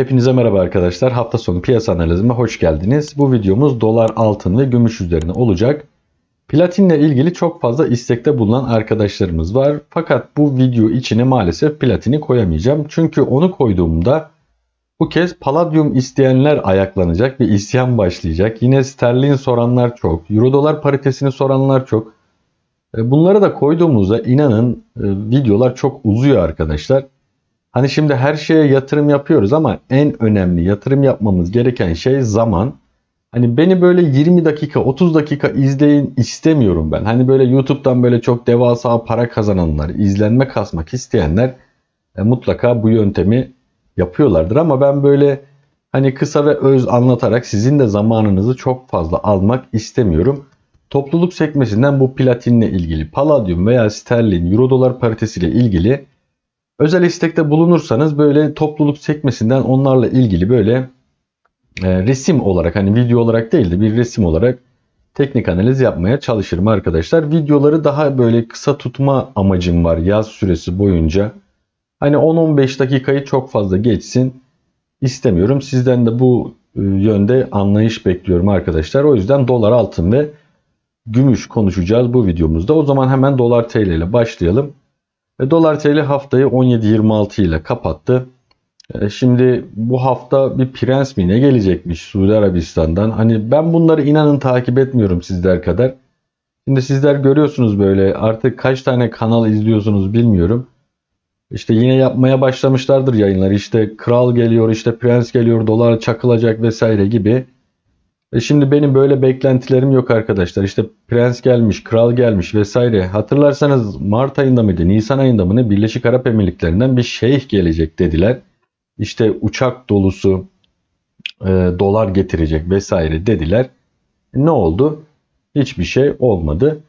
Hepinize merhaba arkadaşlar. Hafta sonu piyasa analizime hoş geldiniz. Bu videomuz dolar, altın ve gümüş üzerine olacak. Platinle ilgili çok fazla istekte bulunan arkadaşlarımız var. Fakat bu video içine maalesef platini koyamayacağım. Çünkü onu koyduğumda bu kez paladyum isteyenler ayaklanacak ve isyan başlayacak. Yine sterlin soranlar çok, euro dolar paritesini soranlar çok. E, bunları da koyduğumuzda inanın e, videolar çok uzuyor arkadaşlar. Hani şimdi her şeye yatırım yapıyoruz ama en önemli yatırım yapmamız gereken şey zaman. Hani beni böyle 20 dakika 30 dakika izleyin istemiyorum ben. Hani böyle YouTube'dan böyle çok devasa para kazananlar, izlenme kasmak isteyenler e, mutlaka bu yöntemi yapıyorlardır. Ama ben böyle hani kısa ve öz anlatarak sizin de zamanınızı çok fazla almak istemiyorum. Topluluk sekmesinden bu platinle ilgili, paladyum veya sterlin, euro dolar paritesiyle ilgili Özel istekte bulunursanız böyle topluluk sekmesinden onlarla ilgili böyle e, resim olarak hani video olarak değil de bir resim olarak teknik analiz yapmaya çalışırım arkadaşlar. Videoları daha böyle kısa tutma amacım var yaz süresi boyunca. Hani 10-15 dakikayı çok fazla geçsin istemiyorum. Sizden de bu e, yönde anlayış bekliyorum arkadaşlar. O yüzden dolar altın ve gümüş konuşacağız bu videomuzda. O zaman hemen dolar tl ile başlayalım. E, Dolar TL haftayı 17.26 ile kapattı. E, şimdi bu hafta bir prens mi ne gelecekmiş Suudi Arabistan'dan. Hani ben bunları inanın takip etmiyorum sizler kadar. Şimdi sizler görüyorsunuz böyle artık kaç tane kanal izliyorsunuz bilmiyorum. İşte yine yapmaya başlamışlardır yayınlar. İşte kral geliyor, işte prens geliyor, dolar çakılacak vesaire gibi. E şimdi benim böyle beklentilerim yok arkadaşlar. İşte prens gelmiş, kral gelmiş vesaire. Hatırlarsanız Mart ayında mıydı, Nisan ayında mı ne Birleşik Arap Emirlikleri'nden bir şeyh gelecek dediler. İşte uçak dolusu e, dolar getirecek vesaire dediler. Ne oldu? Hiçbir şey olmadı.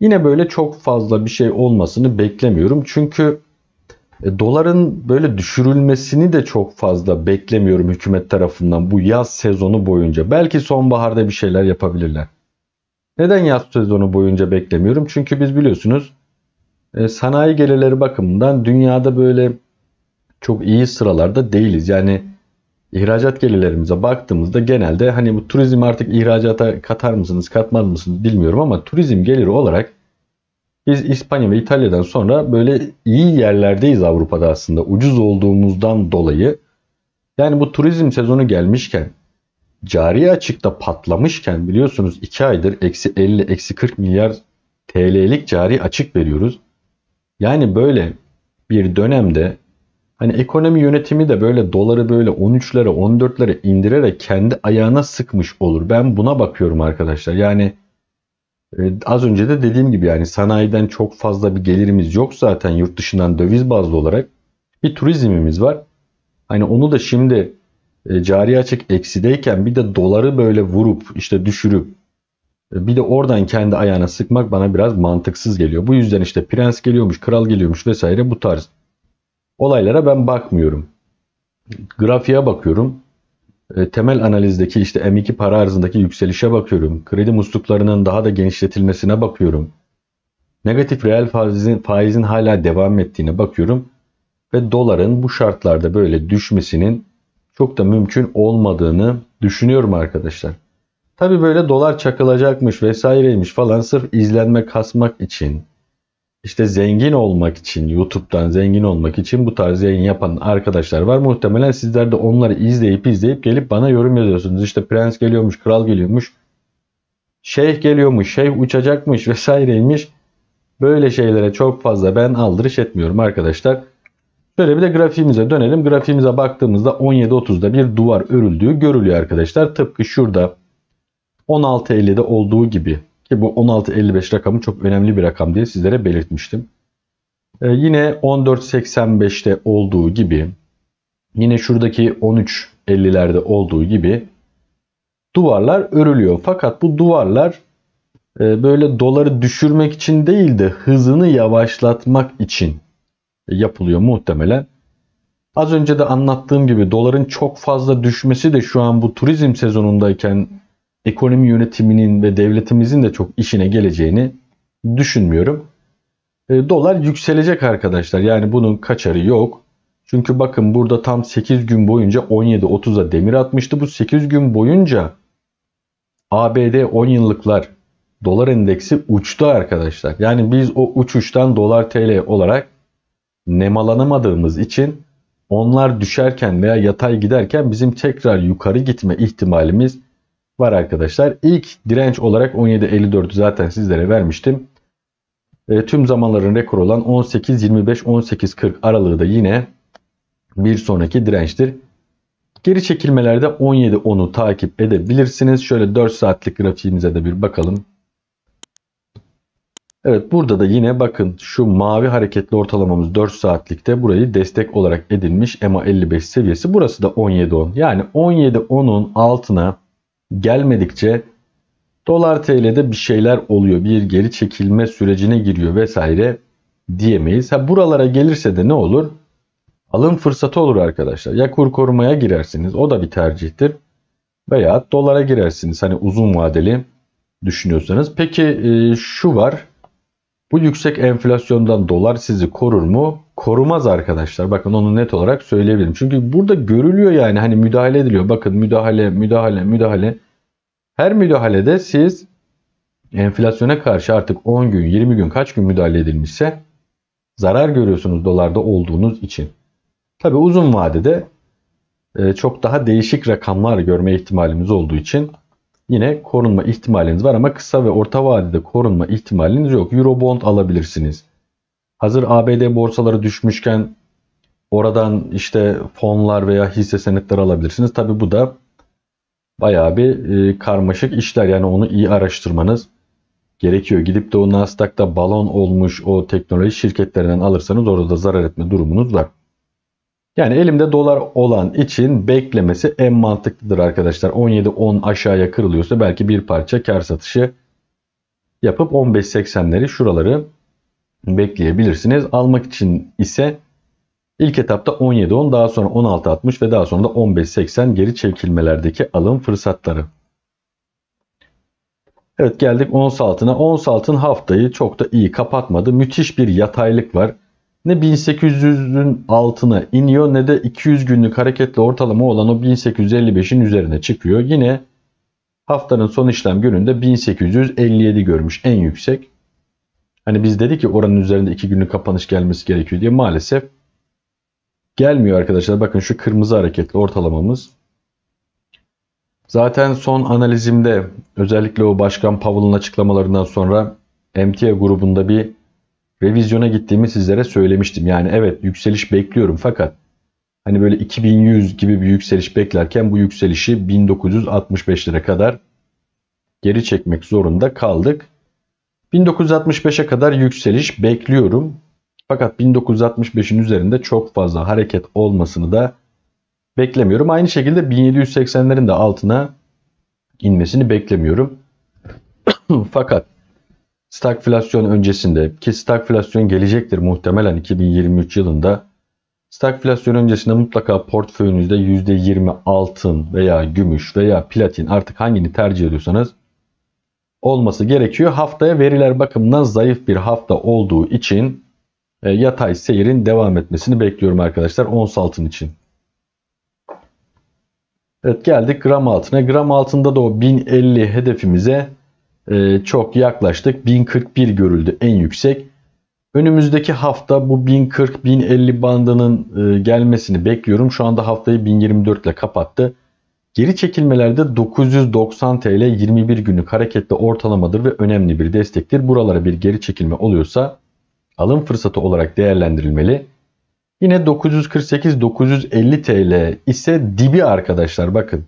Yine böyle çok fazla bir şey olmasını beklemiyorum. Çünkü e, doların böyle düşürülmesini de çok fazla beklemiyorum hükümet tarafından bu yaz sezonu boyunca. Belki sonbaharda bir şeyler yapabilirler. Neden yaz sezonu boyunca beklemiyorum? Çünkü biz biliyorsunuz e, sanayi gelirleri bakımından dünyada böyle çok iyi sıralarda değiliz. Yani ihracat gelirlerimize baktığımızda genelde hani bu turizm artık ihracata katar mısınız, katmaz mısınız bilmiyorum ama turizm geliri olarak biz İspanya ve İtalya'dan sonra böyle iyi yerlerdeyiz Avrupa'da aslında. Ucuz olduğumuzdan dolayı. Yani bu turizm sezonu gelmişken, cari açıkta patlamışken biliyorsunuz 2 aydır eksi 50, eksi 40 milyar TL'lik cari açık veriyoruz. Yani böyle bir dönemde hani ekonomi yönetimi de böyle doları böyle 13'lere 14'lere indirerek kendi ayağına sıkmış olur. Ben buna bakıyorum arkadaşlar. Yani e, az önce de dediğim gibi yani sanayiden çok fazla bir gelirimiz yok zaten yurt dışından döviz bazlı olarak. Bir turizmimiz var. Hani onu da şimdi e, cari açık eksideyken bir de doları böyle vurup işte düşürüp e, bir de oradan kendi ayağına sıkmak bana biraz mantıksız geliyor. Bu yüzden işte prens geliyormuş, kral geliyormuş vesaire bu tarz olaylara ben bakmıyorum. Grafiğe bakıyorum. E, temel analizdeki işte M2 para arzındaki yükselişe bakıyorum. Kredi musluklarının daha da genişletilmesine bakıyorum. Negatif reel faizin, faizin hala devam ettiğine bakıyorum. Ve doların bu şartlarda böyle düşmesinin çok da mümkün olmadığını düşünüyorum arkadaşlar. Tabi böyle dolar çakılacakmış vesaireymiş falan sırf izlenme kasmak için işte zengin olmak için YouTube'dan zengin olmak için bu tarz yayın yapan arkadaşlar var. Muhtemelen sizler de onları izleyip izleyip gelip bana yorum yazıyorsunuz. İşte prens geliyormuş, kral geliyormuş. Şeyh geliyormuş, şeyh uçacakmış vesaireymiş. Böyle şeylere çok fazla ben aldırış etmiyorum arkadaşlar. Şöyle bir de grafiğimize dönelim. Grafiğimize baktığımızda 17.30'da bir duvar örüldüğü görülüyor arkadaşlar. Tıpkı şurada 16.50'de olduğu gibi ki bu 16.55 rakamı çok önemli bir rakam diye sizlere belirtmiştim. Ee, yine 14.85'te olduğu gibi yine şuradaki 13.50'lerde olduğu gibi duvarlar örülüyor. Fakat bu duvarlar e, böyle doları düşürmek için değil de hızını yavaşlatmak için yapılıyor muhtemelen. Az önce de anlattığım gibi doların çok fazla düşmesi de şu an bu turizm sezonundayken ekonomi yönetiminin ve devletimizin de çok işine geleceğini düşünmüyorum. E, dolar yükselecek arkadaşlar. Yani bunun kaçarı yok. Çünkü bakın burada tam 8 gün boyunca 17.30'a demir atmıştı. Bu 8 gün boyunca ABD 10 yıllıklar dolar endeksi uçtu arkadaşlar. Yani biz o uçuştan dolar TL olarak nemalanamadığımız için onlar düşerken veya yatay giderken bizim tekrar yukarı gitme ihtimalimiz var arkadaşlar. İlk direnç olarak 17.54'ü zaten sizlere vermiştim. E, tüm zamanların rekor olan 18.25-18.40 aralığı da yine bir sonraki dirençtir. Geri çekilmelerde 17.10'u takip edebilirsiniz. Şöyle 4 saatlik grafiğimize de bir bakalım. Evet burada da yine bakın şu mavi hareketli ortalamamız 4 saatlikte burayı destek olarak edilmiş EMA 55 seviyesi. Burası da 17.10. Yani 17.10'un altına gelmedikçe dolar TL'de bir şeyler oluyor. Bir geri çekilme sürecine giriyor vesaire diyemeyiz. Ha buralara gelirse de ne olur? Alın fırsatı olur arkadaşlar. Ya kur korumaya girersiniz o da bir tercihtir. Veya dolara girersiniz hani uzun vadeli düşünüyorsanız. Peki e, şu var bu yüksek enflasyondan dolar sizi korur mu? Korumaz arkadaşlar. Bakın onu net olarak söyleyebilirim. Çünkü burada görülüyor yani hani müdahale ediliyor. Bakın müdahale, müdahale, müdahale. Her müdahalede siz enflasyona karşı artık 10 gün, 20 gün kaç gün müdahale edilmişse zarar görüyorsunuz dolarda olduğunuz için. Tabi uzun vadede e, çok daha değişik rakamlar görme ihtimalimiz olduğu için yine korunma ihtimaliniz var ama kısa ve orta vadede korunma ihtimaliniz yok. Eurobond alabilirsiniz. Hazır ABD borsaları düşmüşken oradan işte fonlar veya hisse senetler alabilirsiniz. Tabi bu da bayağı bir e, karmaşık işler. Yani onu iyi araştırmanız gerekiyor. Gidip de o Nasdaq'ta balon olmuş o teknoloji şirketlerinden alırsanız orada da zarar etme durumunuz var. Yani elimde dolar olan için beklemesi en mantıklıdır arkadaşlar. 17, 10 aşağıya kırılıyorsa belki bir parça kar satışı yapıp 15, 80'leri şuraları bekleyebilirsiniz. Almak için ise ilk etapta 17, 10 daha sonra 16, 60 ve daha sonra da 15, 80 geri çekilmelerdeki alım fırsatları. Evet geldik ons altına. Ons altın haftayı çok da iyi kapatmadı. Müthiş bir yataylık var ne 1800'ün altına iniyor ne de 200 günlük hareketli ortalama olan o 1855'in üzerine çıkıyor. Yine haftanın son işlem gününde 1857 görmüş en yüksek. Hani biz dedik ki oranın üzerinde 2 günlük kapanış gelmesi gerekiyor diye maalesef gelmiyor arkadaşlar. Bakın şu kırmızı hareketli ortalamamız. Zaten son analizimde özellikle o Başkan Powell'ın açıklamalarından sonra MTA grubunda bir revizyona gittiğimi sizlere söylemiştim. Yani evet yükseliş bekliyorum fakat hani böyle 2100 gibi bir yükseliş beklerken bu yükselişi 1.965 lira kadar geri çekmek zorunda kaldık. 1965'e kadar yükseliş bekliyorum. Fakat 1965'in üzerinde çok fazla hareket olmasını da beklemiyorum. Aynı şekilde 1780'lerin de altına inmesini beklemiyorum. Fakat stagflasyon öncesinde ki stagflasyon gelecektir muhtemelen 2023 yılında stagflasyon öncesinde mutlaka portföyünüzde %20 altın veya gümüş veya platin artık hangini tercih ediyorsanız olması gerekiyor. Haftaya veriler bakımından zayıf bir hafta olduğu için e, yatay seyirin devam etmesini bekliyorum arkadaşlar ons altın için. Evet geldik gram altına. Gram altında da o 1050 hedefimize e, çok yaklaştık. 1041 görüldü en yüksek. Önümüzdeki hafta bu 1040-1050 bandının e, gelmesini bekliyorum. Şu anda haftayı 1024 ile kapattı. Geri çekilmelerde 990 TL 21 günlük hareketli ortalamadır ve önemli bir destektir. Buralara bir geri çekilme oluyorsa alım fırsatı olarak değerlendirilmeli. Yine 948-950 TL ise dibi arkadaşlar bakın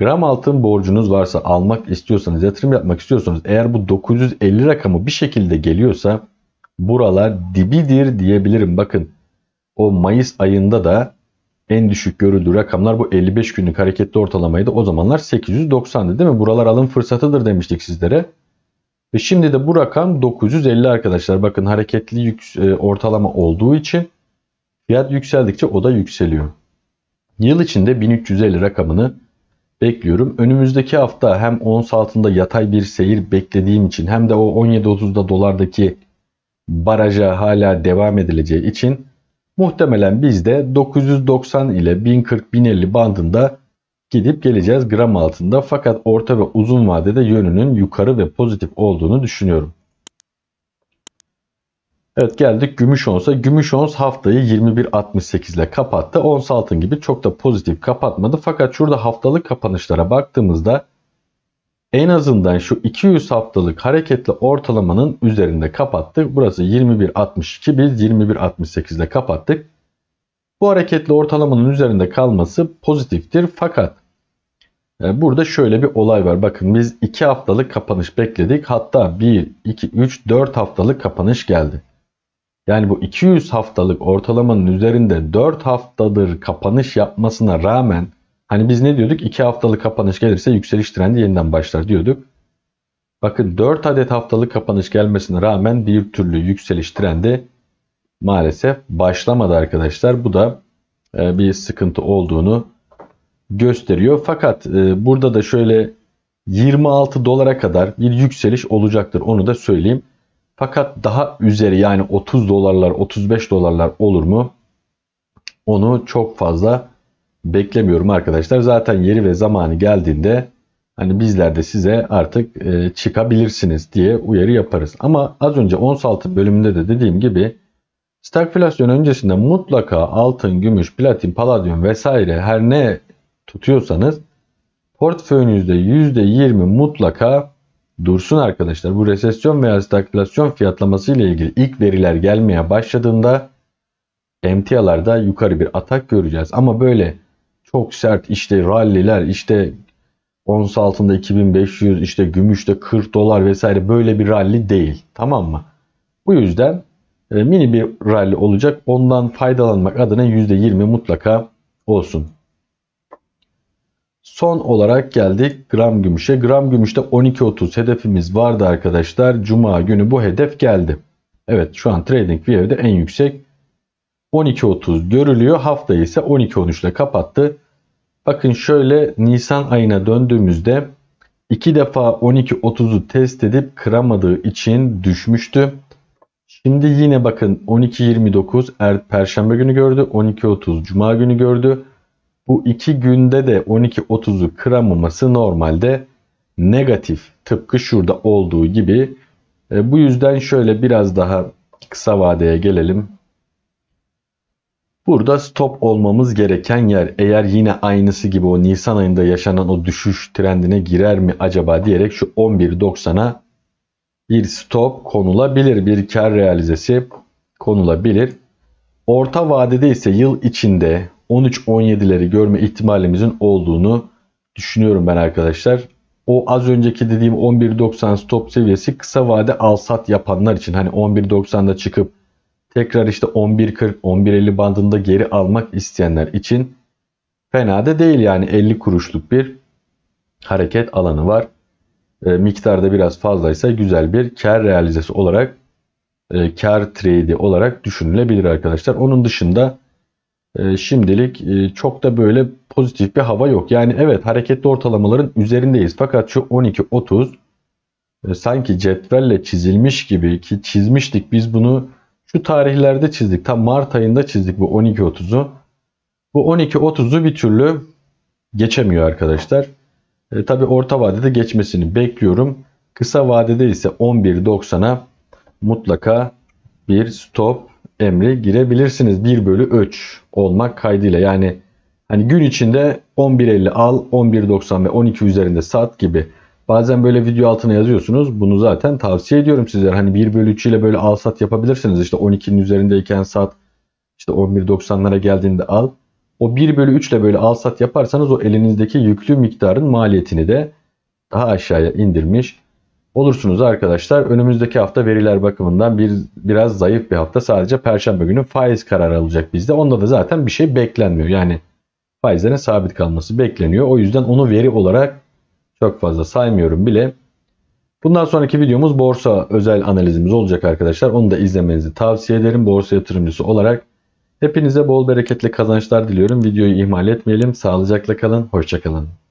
Gram altın borcunuz varsa almak istiyorsanız, yatırım yapmak istiyorsanız eğer bu 950 rakamı bir şekilde geliyorsa buralar dibidir diyebilirim. Bakın o Mayıs ayında da en düşük görüldüğü rakamlar bu 55 günlük hareketli ortalamaydı. O zamanlar 890'dı değil mi? Buralar alın fırsatıdır demiştik sizlere. Ve şimdi de bu rakam 950 arkadaşlar. Bakın hareketli yük, e, ortalama olduğu için fiyat yükseldikçe o da yükseliyor. Yıl içinde 1350 rakamını bekliyorum. Önümüzdeki hafta hem ons altında yatay bir seyir beklediğim için hem de o 17.30'da dolardaki baraja hala devam edileceği için muhtemelen biz de 990 ile 1040-1050 bandında gidip geleceğiz gram altında fakat orta ve uzun vadede yönünün yukarı ve pozitif olduğunu düşünüyorum. Evet geldik Gümüş Gümüş ons haftayı 21.68 ile kapattı. Ons altın gibi çok da pozitif kapatmadı. Fakat şurada haftalık kapanışlara baktığımızda en azından şu 200 haftalık hareketli ortalamanın üzerinde kapattı. Burası 21.62 biz 21.68 ile kapattık. Bu hareketli ortalamanın üzerinde kalması pozitiftir. Fakat e, Burada şöyle bir olay var. Bakın biz 2 haftalık kapanış bekledik. Hatta 1, 2, 3, 4 haftalık kapanış geldi. Yani bu 200 haftalık ortalamanın üzerinde 4 haftadır kapanış yapmasına rağmen hani biz ne diyorduk? 2 haftalık kapanış gelirse yükseliş trendi yeniden başlar diyorduk. Bakın 4 adet haftalık kapanış gelmesine rağmen bir türlü yükseliş trendi maalesef başlamadı arkadaşlar. Bu da e, bir sıkıntı olduğunu gösteriyor. Fakat e, burada da şöyle 26 dolara kadar bir yükseliş olacaktır. Onu da söyleyeyim. Fakat daha üzeri yani 30 dolarlar 35 dolarlar olur mu? Onu çok fazla beklemiyorum arkadaşlar. Zaten yeri ve zamanı geldiğinde hani bizler de size artık e, çıkabilirsiniz diye uyarı yaparız. Ama az önce ons altın bölümünde de dediğim gibi stagflasyon öncesinde mutlaka altın, gümüş, platin, paladyum vesaire her ne tutuyorsanız portföyünüzde %20 mutlaka dursun arkadaşlar. Bu resesyon veya stagflasyon fiyatlaması ile ilgili ilk veriler gelmeye başladığında emtialarda yukarı bir atak göreceğiz. Ama böyle çok sert işte ralliler işte ons altında 2500 işte gümüşte 40 dolar vesaire böyle bir rally değil. Tamam mı? Bu yüzden e, mini bir rally olacak. Ondan faydalanmak adına %20 mutlaka olsun. Son olarak geldik gram gümüşe. Gram gümüşte 12.30 hedefimiz vardı arkadaşlar. Cuma günü bu hedef geldi. Evet şu an trading view'de en yüksek 12.30 görülüyor. Hafta ise 12.13 ile kapattı. Bakın şöyle Nisan ayına döndüğümüzde iki defa 12.30'u test edip kıramadığı için düşmüştü. Şimdi yine bakın 12.29 er, Perşembe günü gördü. 12.30 Cuma günü gördü. Bu iki günde de 12.30'u kıramaması normalde negatif. Tıpkı şurada olduğu gibi. E, bu yüzden şöyle biraz daha kısa vadeye gelelim. Burada stop olmamız gereken yer eğer yine aynısı gibi o Nisan ayında yaşanan o düşüş trendine girer mi acaba diyerek şu 11.90'a bir stop konulabilir. Bir kar realizesi konulabilir. Orta vadede ise yıl içinde 13-17'leri görme ihtimalimizin olduğunu düşünüyorum ben arkadaşlar. O az önceki dediğim 11.90 stop seviyesi kısa vade al-sat yapanlar için hani 11.90'da çıkıp tekrar işte 11.40 11.50 bandında geri almak isteyenler için fena da değil yani 50 kuruşluk bir hareket alanı var. E, miktarda biraz fazlaysa güzel bir kar realizesi olarak e, kar trade olarak düşünülebilir arkadaşlar. Onun dışında ee, şimdilik e, çok da böyle pozitif bir hava yok. Yani evet hareketli ortalamaların üzerindeyiz. Fakat şu 12.30 e, sanki cetvelle çizilmiş gibi ki çizmiştik. Biz bunu şu tarihlerde çizdik. Tam Mart ayında çizdik bu 12.30'u. Bu 12.30'u bir türlü geçemiyor arkadaşlar. E, tabii orta vadede geçmesini bekliyorum. Kısa vadede ise 11.90'a mutlaka bir stop emri girebilirsiniz. 1 bölü 3 olmak kaydıyla. Yani hani gün içinde 11.50 al, 11.90 ve 12 üzerinde sat gibi. Bazen böyle video altına yazıyorsunuz. Bunu zaten tavsiye ediyorum sizlere. Hani 1 bölü 3 ile böyle al sat yapabilirsiniz. İşte 12'nin üzerindeyken sat. işte 11.90'lara geldiğinde al. O 1 bölü 3 ile böyle al sat yaparsanız o elinizdeki yüklü miktarın maliyetini de daha aşağıya indirmiş olursunuz arkadaşlar. Önümüzdeki hafta veriler bakımından bir biraz zayıf bir hafta. Sadece perşembe günü faiz kararı alacak bizde. Onda da zaten bir şey beklenmiyor. Yani faizlerin sabit kalması bekleniyor. O yüzden onu veri olarak çok fazla saymıyorum bile. Bundan sonraki videomuz borsa özel analizimiz olacak arkadaşlar. Onu da izlemenizi tavsiye ederim borsa yatırımcısı olarak. Hepinize bol bereketli kazançlar diliyorum. Videoyu ihmal etmeyelim. Sağlıcakla kalın. Hoşçakalın.